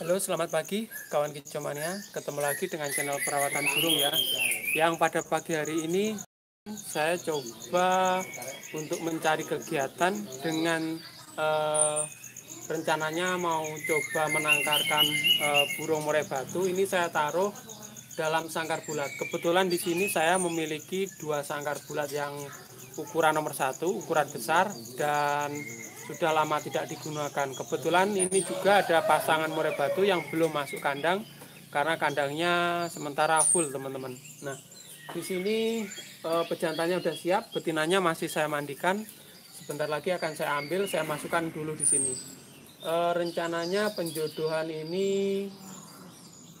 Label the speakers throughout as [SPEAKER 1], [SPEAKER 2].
[SPEAKER 1] Halo, selamat pagi kawan kicomania. Ketemu lagi dengan channel perawatan burung ya. Yang pada pagi hari ini saya coba untuk mencari kegiatan dengan eh, rencananya mau coba menangkarkan eh, burung murai batu. Ini saya taruh dalam sangkar bulat. Kebetulan di sini saya memiliki dua sangkar bulat yang ukuran nomor satu, ukuran besar dan sudah lama tidak digunakan. Kebetulan ini juga ada pasangan murai batu yang belum masuk kandang karena kandangnya sementara full teman-teman. Nah di sini eh, pejantannya sudah siap, betinanya masih saya mandikan. Sebentar lagi akan saya ambil, saya masukkan dulu di sini. E, rencananya penjodohan ini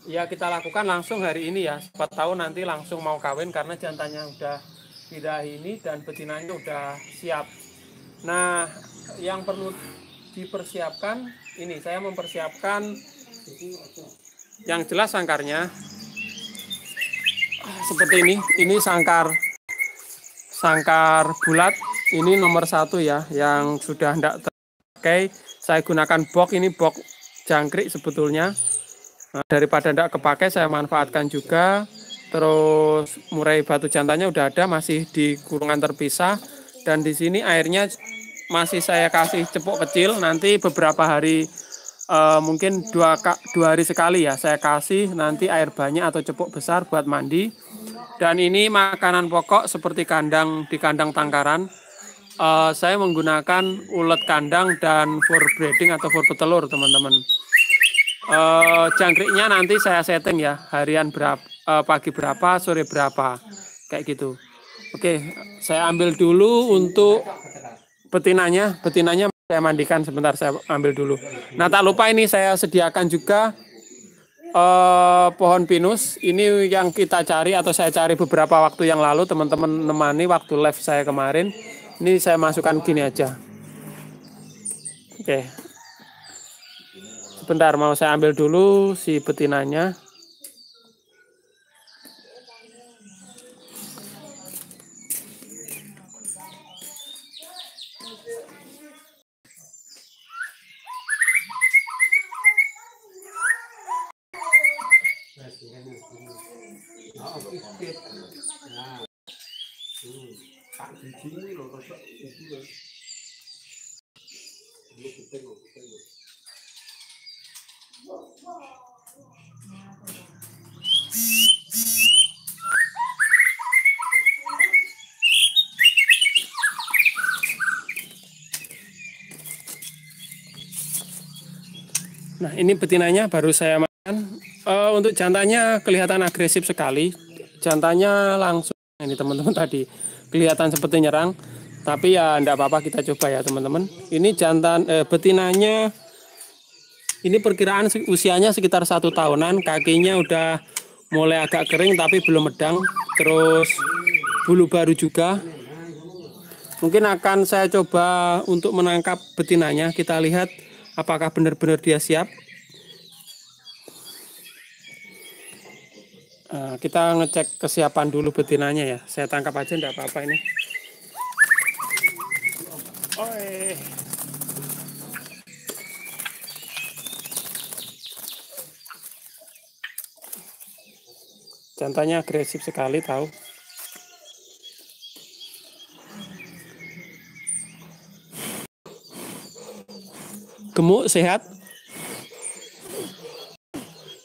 [SPEAKER 1] ya kita lakukan langsung hari ini ya. Siapa tahu nanti langsung mau kawin karena jantannya sudah tidak ini dan betinanya udah siap. Nah, yang perlu dipersiapkan ini saya mempersiapkan yang jelas sangkarnya ah, seperti ini. Ini sangkar sangkar bulat ini nomor satu ya yang sudah tidak terpakai. Saya gunakan box ini box jangkrik sebetulnya. Nah, daripada tidak kepakai saya manfaatkan juga Terus murai batu jantannya udah ada, masih di kurungan terpisah. Dan di sini airnya masih saya kasih cepuk kecil. Nanti beberapa hari eh, mungkin dua, dua hari sekali ya saya kasih nanti air banyak atau cepuk besar buat mandi. Dan ini makanan pokok seperti kandang di kandang tangkaran. Eh, saya menggunakan ulet kandang dan for breeding atau for petelur teman-teman. Uh, jangkriknya nanti saya setting ya harian berapa Eh, pagi berapa, sore berapa, kayak gitu. Oke, saya ambil dulu untuk betinanya. Betinanya saya mandikan sebentar, saya ambil dulu. Nah, tak lupa ini saya sediakan juga uh, pohon pinus. Ini yang kita cari atau saya cari beberapa waktu yang lalu, teman-teman nemani waktu live saya kemarin. Ini saya masukkan gini aja. Oke. Sebentar, mau saya ambil dulu si betinanya. Nah, ini betinanya baru saya makan. Uh, untuk jantannya kelihatan agresif sekali. Jantannya langsung nah, ini teman-teman tadi kelihatan seperti nyerang, tapi ya enggak apa-apa kita coba ya teman-teman. Ini jantan eh, betinanya ini perkiraan usianya sekitar satu tahunan, kakinya udah mulai agak kering tapi belum medang, terus bulu baru juga. Mungkin akan saya coba untuk menangkap betinanya. Kita lihat apakah benar-benar dia siap nah, kita ngecek kesiapan dulu betinanya ya saya tangkap aja enggak apa-apa ini Oi. Jantannya agresif sekali tahu. gemuk sehat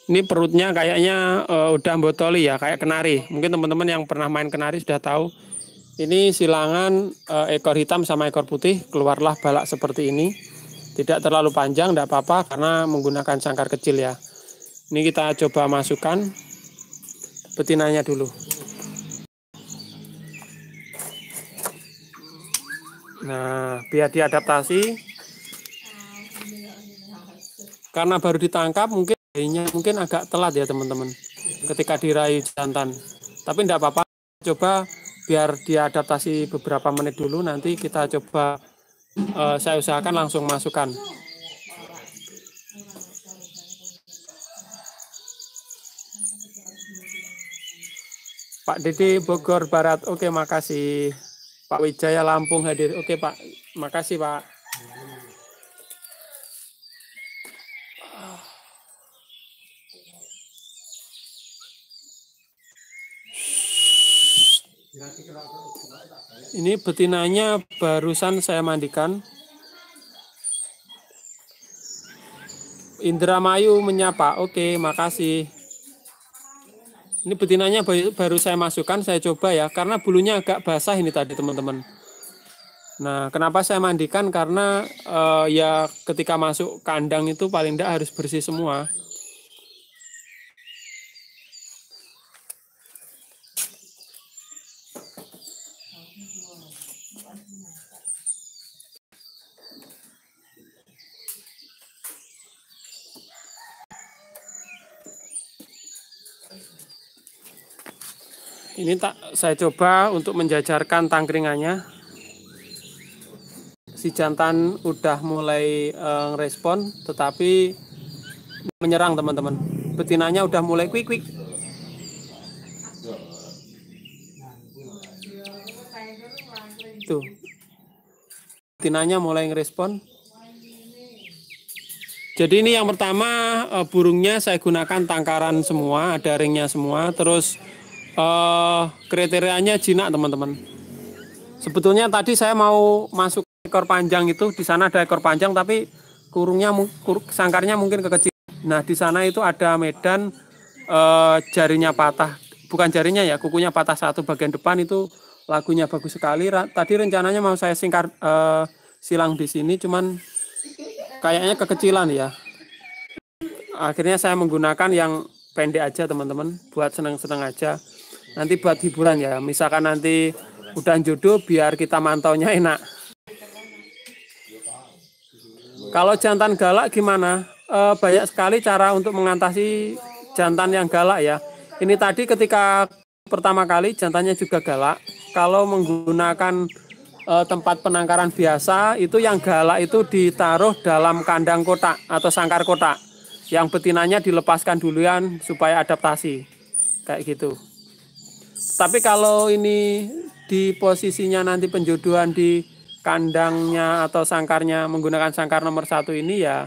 [SPEAKER 1] ini perutnya kayaknya uh, udah botoli ya kayak kenari mungkin teman-teman yang pernah main kenari sudah tahu ini silangan uh, ekor hitam sama ekor putih keluarlah balak seperti ini tidak terlalu panjang tidak apa-apa karena menggunakan sangkar kecil ya ini kita coba masukkan betinanya dulu nah biar diadaptasi karena baru ditangkap mungkin bayinya mungkin agak telat ya teman-teman ketika dirayu jantan tapi tidak apa-apa coba biar dia adaptasi beberapa menit dulu nanti kita coba uh, saya usahakan langsung masukkan Pak Didi, Bogor Barat oke makasih Pak Wijaya Lampung hadir oke Pak makasih Pak Ini betinanya barusan saya mandikan. Indramayu menyapa. Oke, makasih. Ini betinanya baru saya masukkan, saya coba ya. Karena bulunya agak basah ini tadi, teman-teman. Nah, kenapa saya mandikan? Karena uh, ya ketika masuk kandang itu paling tidak harus bersih semua. Ini tak saya coba untuk menjajarkan tangkringannya. Si jantan udah mulai uh, eh, respon, tetapi menyerang teman-teman. Betinanya udah mulai quick quick. Tuh. Betinanya mulai ngerespon. Jadi ini yang pertama eh, burungnya saya gunakan tangkaran semua, ada ringnya semua, terus uh, kriterianya jinak teman-teman. Sebetulnya tadi saya mau masuk ekor panjang itu di sana ada ekor panjang tapi kurungnya kur, sangkarnya mungkin kekecil. Nah di sana itu ada medan uh, jarinya patah, bukan jarinya ya kukunya patah satu bagian depan itu lagunya bagus sekali. Tadi rencananya mau saya singkar uh, silang di sini, cuman kayaknya kekecilan ya. Akhirnya saya menggunakan yang pendek aja teman-teman, buat seneng-seneng aja nanti buat hiburan ya misalkan nanti udah jodoh biar kita mantaunya enak kalau jantan galak gimana e, banyak sekali cara untuk mengatasi jantan yang galak ya ini tadi ketika pertama kali jantannya juga galak kalau menggunakan e, tempat penangkaran biasa itu yang galak itu ditaruh dalam kandang kotak atau sangkar kotak yang betinanya dilepaskan duluan supaya adaptasi kayak gitu tapi kalau ini di posisinya nanti penjodohan di kandangnya atau sangkarnya menggunakan sangkar nomor satu ini ya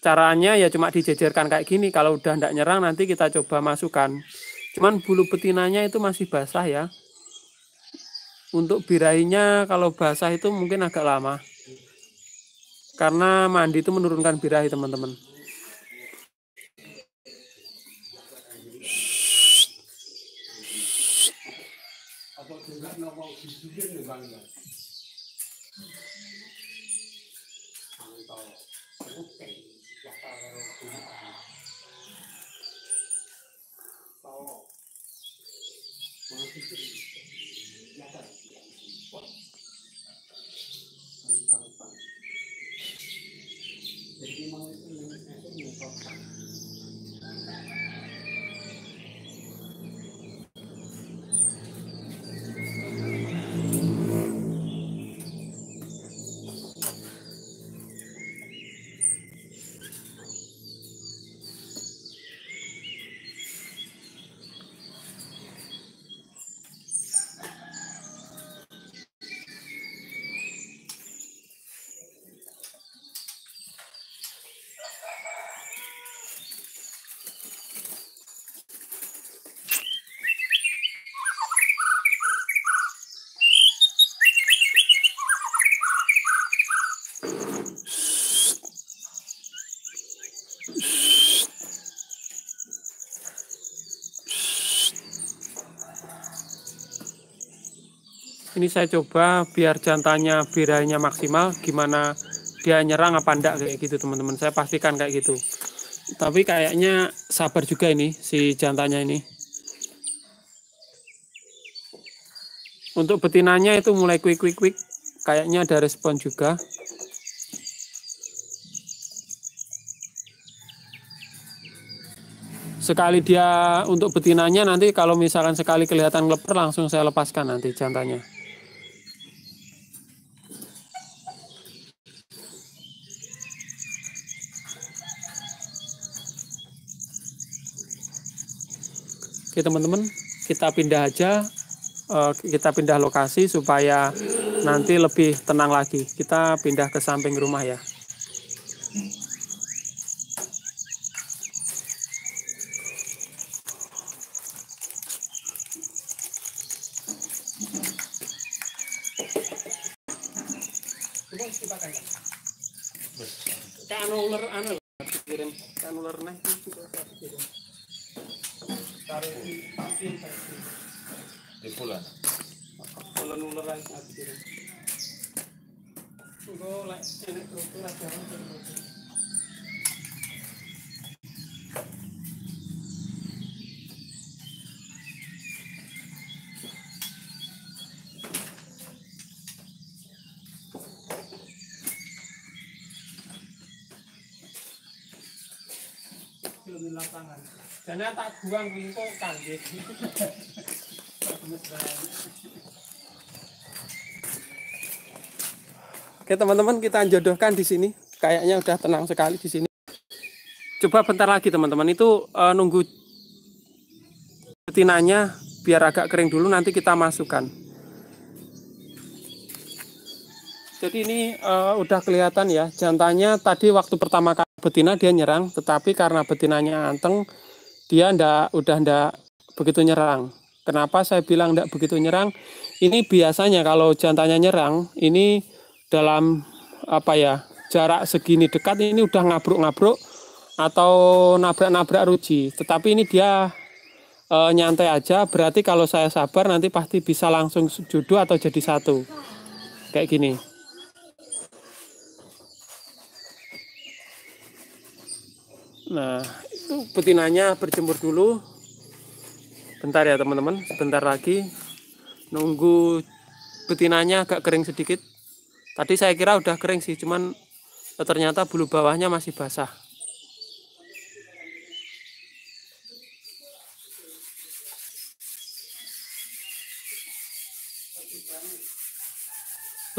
[SPEAKER 1] caranya ya cuma dijejerkan kayak gini kalau udah tidak nyerang nanti kita coba masukkan cuman bulu betinanya itu masih basah ya untuk birahinya kalau basah itu mungkin agak lama karena mandi itu menurunkan birahi teman-teman ini saya coba biar jantannya birahnya maksimal gimana dia nyerang apa enggak kayak gitu teman-teman saya pastikan kayak gitu tapi kayaknya sabar juga ini si jantannya ini untuk betinanya itu mulai quick quick quick kayaknya ada respon juga sekali dia untuk betinanya nanti kalau misalkan sekali kelihatan leper langsung saya lepaskan nanti jantannya Oke teman-teman, kita pindah aja, eh, kita pindah lokasi supaya nanti lebih tenang lagi. Kita pindah ke samping rumah ya. Engko di lapangan. Dana tak buang wingko kangge. Oke teman-teman kita jodohkan di sini. Kayaknya udah tenang sekali di sini. Coba bentar lagi teman-teman itu uh, nunggu betinanya biar agak kering dulu nanti kita masukkan. Jadi ini uh, udah kelihatan ya jantannya tadi waktu pertama kali betina dia nyerang tetapi karena betinanya anteng dia ndak udah ndak begitu nyerang. Kenapa saya bilang ndak begitu nyerang? Ini biasanya kalau jantannya nyerang ini dalam apa ya jarak segini dekat ini udah ngabruk-ngabruk atau nabrak-nabrak ruji. Tetapi ini dia e, nyantai aja. Berarti kalau saya sabar nanti pasti bisa langsung jodoh atau jadi satu. Kayak gini. Nah, itu betinanya berjemur dulu. Bentar ya teman-teman, sebentar lagi. Nunggu betinanya agak kering sedikit. Tadi saya kira udah kering sih, cuman eh, ternyata bulu bawahnya masih basah.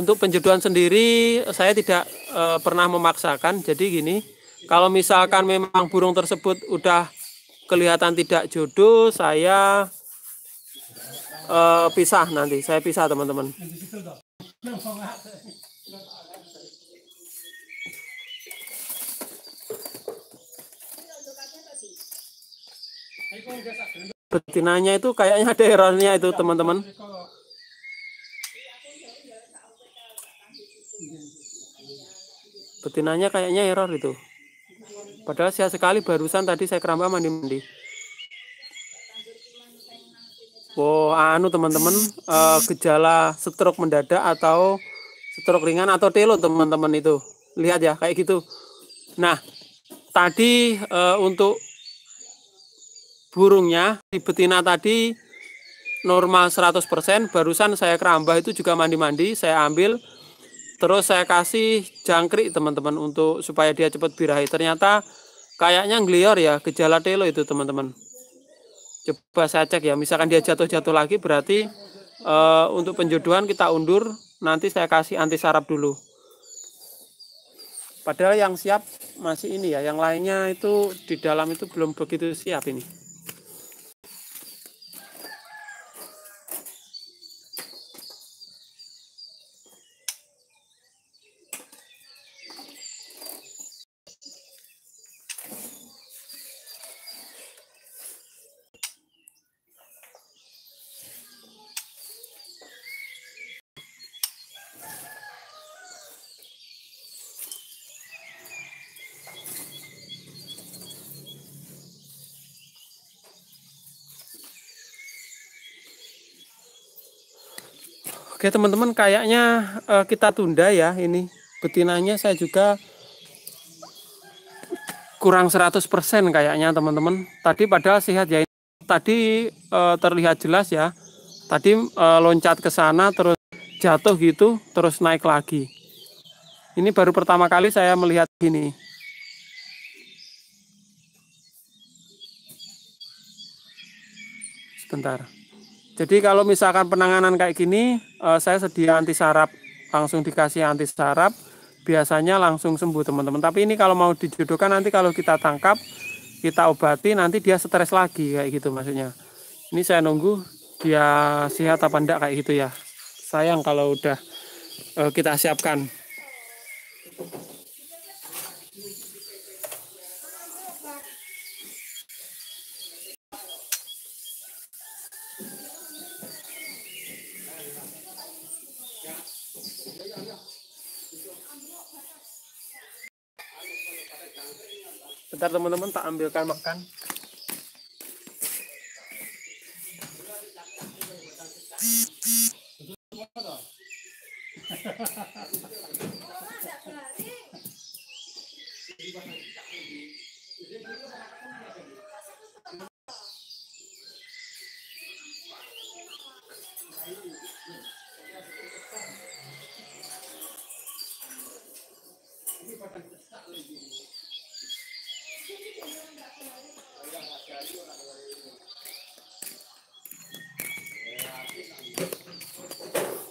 [SPEAKER 1] Untuk penjodohan sendiri saya tidak e, pernah memaksakan. Jadi gini, kalau misalkan memang burung tersebut udah kelihatan tidak jodoh, saya e, pisah nanti. Saya pisah teman-teman. betinanya itu kayaknya ada errornya itu teman-teman betinanya kayaknya error itu padahal sia sekali barusan tadi saya keramba mandi-mandi Wow, anu teman-teman uh, gejala stroke mendadak atau stroke ringan atau telo teman-teman itu lihat ya kayak gitu. Nah tadi uh, untuk burungnya di betina tadi normal 100% barusan saya kerambah itu juga mandi-mandi saya ambil terus saya kasih jangkrik teman-teman untuk supaya dia cepat birahi ternyata kayaknya ngelior ya gejala telo itu teman-teman coba saya cek ya misalkan dia jatuh-jatuh lagi berarti e, untuk penjodohan kita undur nanti saya kasih anti sarap dulu padahal yang siap masih ini ya yang lainnya itu di dalam itu belum begitu siap ini Oke teman-teman kayaknya uh, kita tunda ya ini betinanya saya juga kurang 100% kayaknya teman-teman. Tadi padahal sehat ya. Tadi uh, terlihat jelas ya. Tadi uh, loncat ke sana terus jatuh gitu terus naik lagi. Ini baru pertama kali saya melihat ini. Sebentar. Jadi kalau misalkan penanganan kayak gini, uh, saya sedia anti sarap, langsung dikasih anti sarap, biasanya langsung sembuh teman-teman. Tapi ini kalau mau dijodohkan nanti kalau kita tangkap, kita obati, nanti dia stres lagi kayak gitu maksudnya. Ini saya nunggu dia sehat apa enggak kayak gitu ya. Sayang kalau udah uh, kita siapkan. Bentar teman-teman tak ambilkan makan.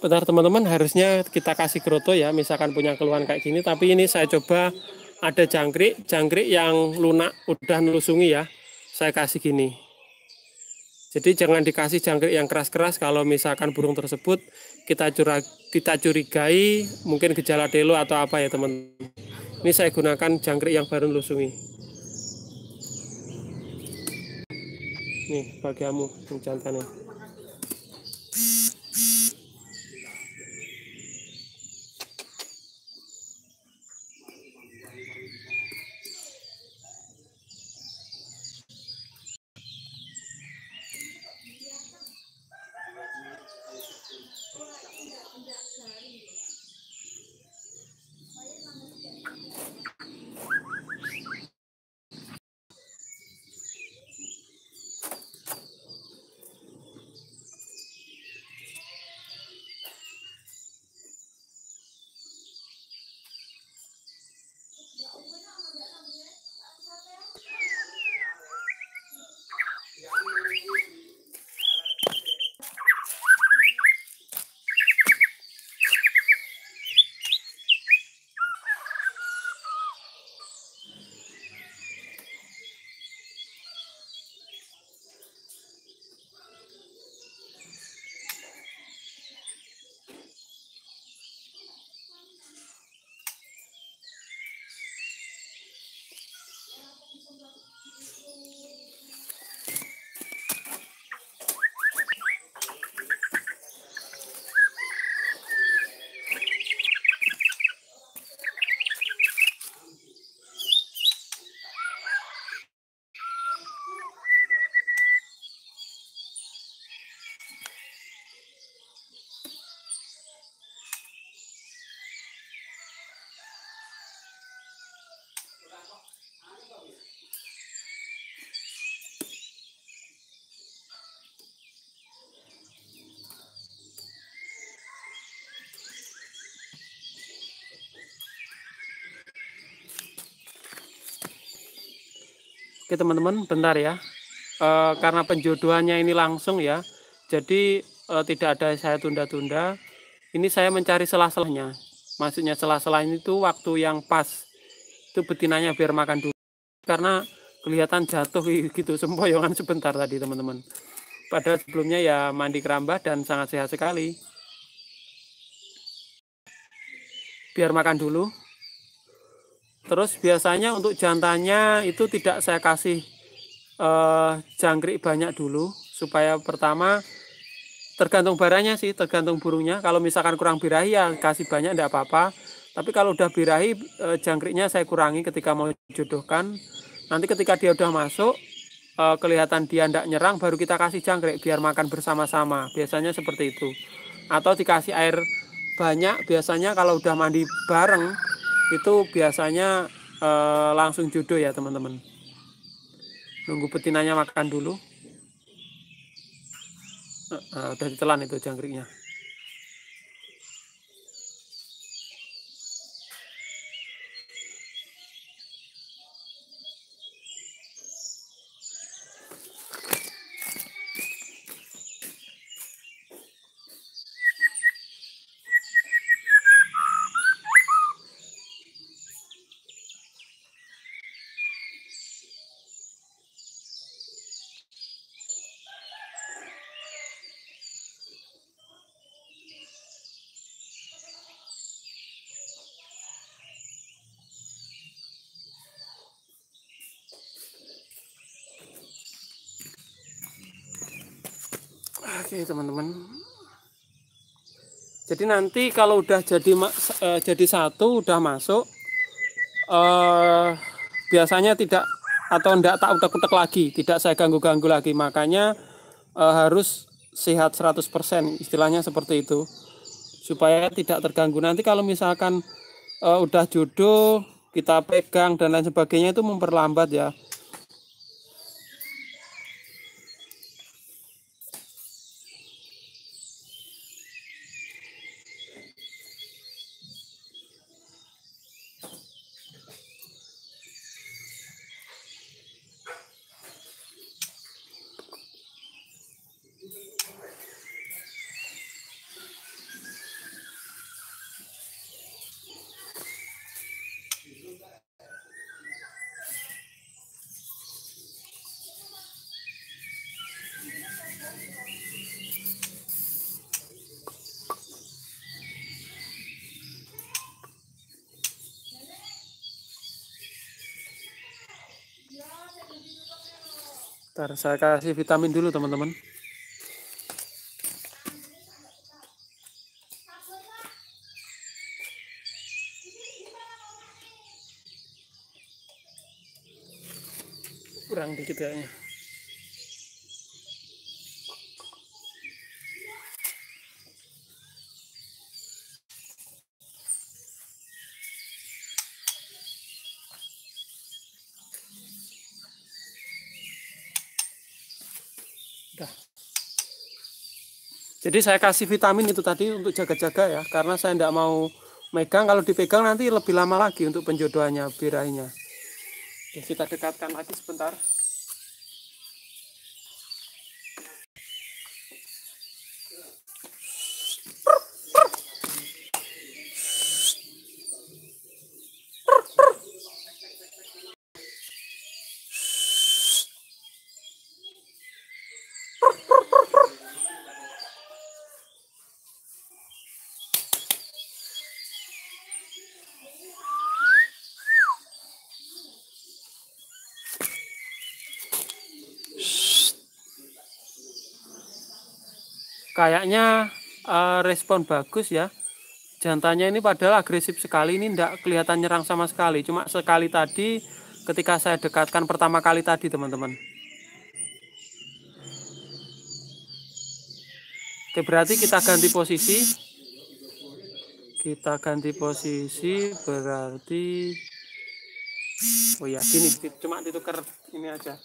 [SPEAKER 1] sebentar teman-teman harusnya kita kasih kroto ya misalkan punya keluhan kayak gini tapi ini saya coba ada jangkrik jangkrik yang lunak udah nelusungi ya saya kasih gini jadi jangan dikasih jangkrik yang keras-keras kalau misalkan burung tersebut kita cura kita curigai mungkin gejala delo atau apa ya teman ini saya gunakan jangkrik yang baru nelusungi nih bagiamu kamu jantannya Oke teman-teman, bentar ya. E, karena penjodohannya ini langsung ya, jadi e, tidak ada saya tunda-tunda. Ini saya mencari selah-selahnya. Maksudnya selah-selah ini tuh waktu yang pas. Itu betinanya biar makan dulu. Karena kelihatan jatuh gitu sempoyongan sebentar tadi teman-teman. pada sebelumnya ya mandi keramba dan sangat sehat sekali. Biar makan dulu. Terus biasanya untuk jantannya itu tidak saya kasih eh, jangkrik banyak dulu supaya pertama tergantung baranya sih, tergantung burungnya. Kalau misalkan kurang birahi ya kasih banyak tidak apa-apa. Tapi kalau udah birahi eh, jangkriknya saya kurangi ketika mau jodohkan. Nanti ketika dia udah masuk eh, kelihatan dia tidak nyerang baru kita kasih jangkrik biar makan bersama-sama. Biasanya seperti itu. Atau dikasih air banyak biasanya kalau udah mandi bareng itu biasanya e, langsung jodoh ya teman-teman nunggu betinanya makan dulu e, e, udah ditelan itu jangkriknya Oke teman-teman. Jadi nanti kalau udah jadi uh, jadi satu udah masuk, uh, biasanya tidak atau tidak tak udah kutek lagi, tidak saya ganggu-ganggu lagi. Makanya uh, harus sehat 100% istilahnya seperti itu supaya tidak terganggu nanti kalau misalkan uh, udah jodoh kita pegang dan lain sebagainya itu memperlambat ya Ntar saya kasih vitamin dulu teman-teman. Kurang dikit kayaknya. Jadi saya kasih vitamin itu tadi untuk jaga-jaga ya, karena saya tidak mau megang. Kalau dipegang nanti lebih lama lagi untuk penjodohannya, birahinya. kita dekatkan lagi sebentar. kayaknya uh, respon bagus ya jantannya ini padahal agresif sekali ini tidak kelihatan nyerang sama sekali cuma sekali tadi ketika saya dekatkan pertama kali tadi teman-teman Oke berarti kita ganti posisi kita ganti posisi berarti oh ya gini cuma ditukar ini aja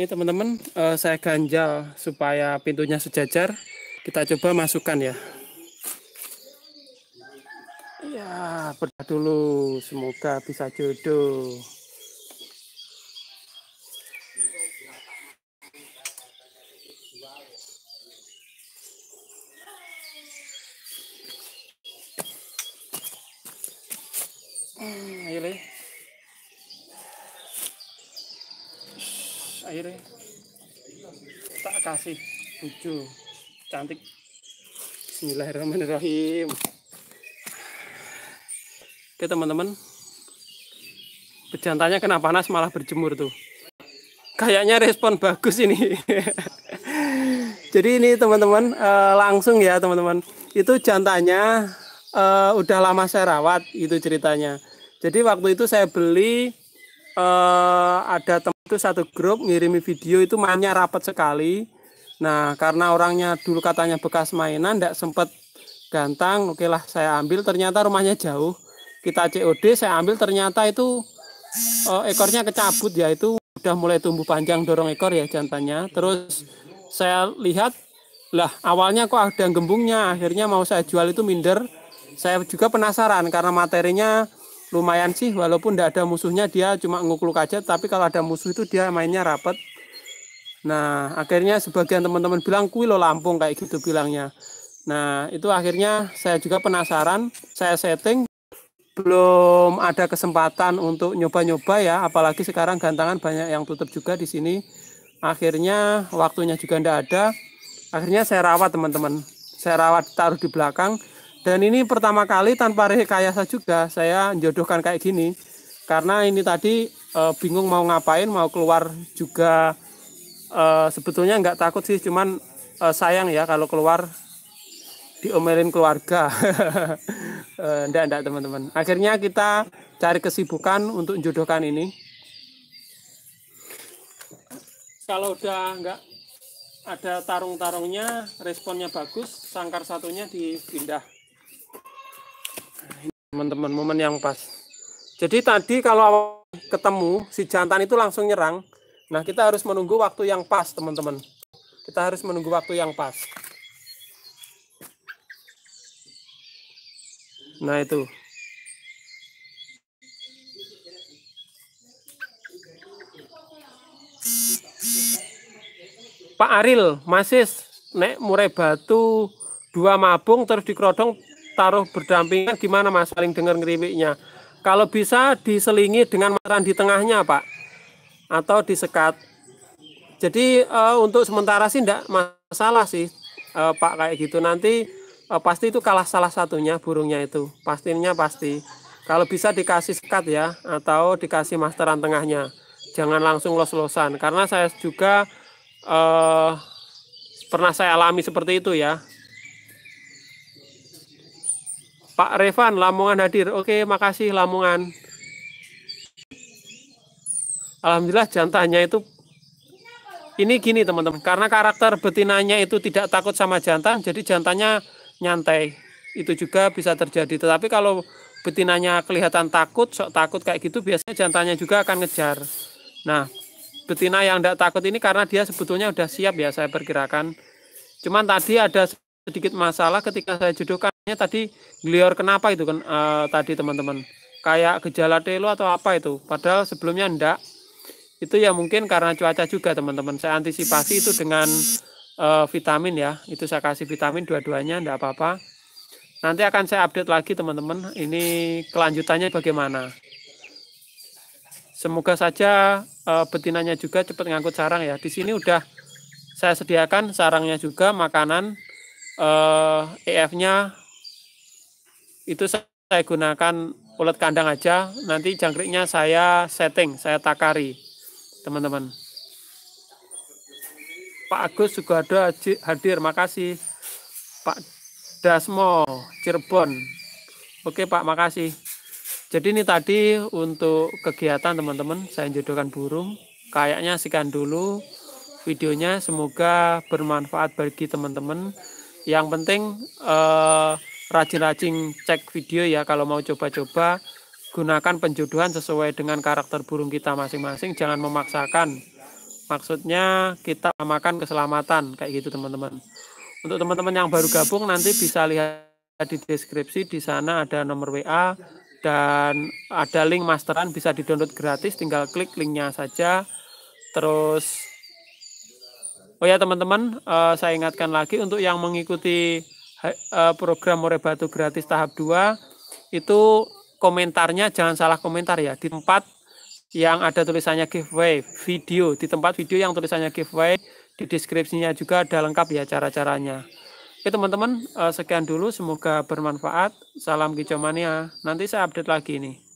[SPEAKER 1] Ini teman-teman, uh, saya ganjal supaya pintunya sejajar. Kita coba masukkan ya. Ya, berdoa dulu. Semoga bisa jodoh. Hmm, ayo, akhirnya tak kasih bucu cantik Bismillahirrahmanirrahim oke teman-teman pejantannya kena panas malah berjemur tuh kayaknya respon bagus ini jadi ini teman-teman eh, langsung ya teman-teman itu jantannya eh, udah lama saya rawat itu ceritanya jadi waktu itu saya beli uh, ada teman itu satu grup ngirimi video itu mainnya rapat sekali. Nah, karena orangnya dulu katanya bekas mainan, tidak sempat gantang, oke lah saya ambil. Ternyata rumahnya jauh, kita COD, saya ambil. Ternyata itu uh, ekornya kecabut, ya itu udah mulai tumbuh panjang dorong ekor ya jantannya. Terus saya lihat, lah awalnya kok ada gembungnya, akhirnya mau saya jual itu minder. Saya juga penasaran karena materinya lumayan sih walaupun tidak ada musuhnya dia cuma ngukluk aja tapi kalau ada musuh itu dia mainnya rapet nah akhirnya sebagian teman-teman bilang lo Lampung kayak gitu bilangnya nah itu akhirnya saya juga penasaran saya setting belum ada kesempatan untuk nyoba-nyoba ya apalagi sekarang gantangan banyak yang tutup juga di sini akhirnya waktunya juga tidak ada akhirnya saya rawat teman-teman saya rawat taruh di belakang dan ini pertama kali tanpa rekayasa juga saya jodohkan kayak gini. Karena ini tadi e, bingung mau ngapain, mau keluar juga e, sebetulnya nggak takut sih, cuman e, sayang ya kalau keluar diomelin keluarga. Enggak, enggak teman-teman. Akhirnya kita cari kesibukan untuk jodohkan ini. Kalau udah nggak ada tarung-tarungnya, responnya bagus, sangkar satunya dipindah teman-teman momen yang pas jadi tadi kalau ketemu si jantan itu langsung nyerang nah kita harus menunggu waktu yang pas teman-teman kita harus menunggu waktu yang pas nah itu Pak Aril, Masis, Nek Murai Batu, dua mabung terus dikerodong taruh berdampingan gimana Mas Saling dengar ngeriwiknya? Kalau bisa diselingi dengan mataran di tengahnya Pak atau disekat. Jadi uh, untuk sementara sih tidak masalah sih uh, Pak kayak gitu nanti uh, pasti itu kalah salah satunya burungnya itu pastinya pasti. Kalau bisa dikasih sekat ya atau dikasih masteran tengahnya. Jangan langsung los-losan karena saya juga uh, pernah saya alami seperti itu ya Pak Revan Lamongan hadir. Oke, makasih Lamongan. Alhamdulillah jantannya itu ini gini teman-teman, karena karakter betinanya itu tidak takut sama jantan, jadi jantannya nyantai. Itu juga bisa terjadi. Tetapi kalau betinanya kelihatan takut, sok takut kayak gitu, biasanya jantannya juga akan ngejar. Nah, betina yang tidak takut ini karena dia sebetulnya sudah siap ya saya perkirakan. Cuman tadi ada sedikit masalah ketika saya jodohkan Ya, tadi glior kenapa itu kan uh, tadi teman-teman kayak gejala telo atau apa itu padahal sebelumnya ndak itu ya mungkin karena cuaca juga teman-teman saya antisipasi itu dengan uh, vitamin ya itu saya kasih vitamin dua-duanya ndak apa-apa nanti akan saya update lagi teman-teman ini kelanjutannya bagaimana semoga saja uh, betinanya juga cepat ngangkut sarang ya di sini udah saya sediakan sarangnya juga makanan eh, EF-nya itu saya gunakan ulat kandang aja nanti jangkriknya saya setting saya takari teman-teman Pak Agus juga ada hadir makasih Pak Dasmo Cirebon Oke Pak makasih jadi ini tadi untuk kegiatan teman-teman saya jodohkan burung kayaknya sekian dulu videonya semoga bermanfaat bagi teman-teman yang penting eh, rajin-rajin cek video ya kalau mau coba-coba gunakan penjodohan sesuai dengan karakter burung kita masing-masing jangan memaksakan maksudnya kita makan keselamatan kayak gitu teman-teman untuk teman-teman yang baru gabung nanti bisa lihat di deskripsi di sana ada nomor WA dan ada link masteran bisa didownload gratis tinggal klik linknya saja terus oh ya teman-teman uh, saya ingatkan lagi untuk yang mengikuti Eh, program More Batu gratis tahap 2 itu komentarnya jangan salah komentar ya di tempat yang ada tulisannya giveaway video di tempat video yang tulisannya giveaway di deskripsinya juga ada lengkap ya cara-caranya oke teman-teman eh, sekian dulu semoga bermanfaat salam Kicomania nanti saya update lagi nih